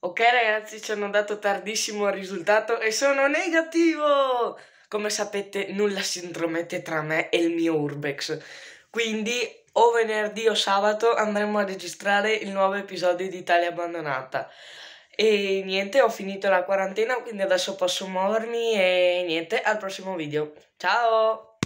Ok ragazzi, ci hanno dato tardissimo il risultato e sono negativo! Come sapete nulla si intromette tra me e il mio Urbex, quindi o venerdì o sabato andremo a registrare il nuovo episodio di Italia Abbandonata. E niente, ho finito la quarantena, quindi adesso posso muovermi e niente, al prossimo video. Ciao!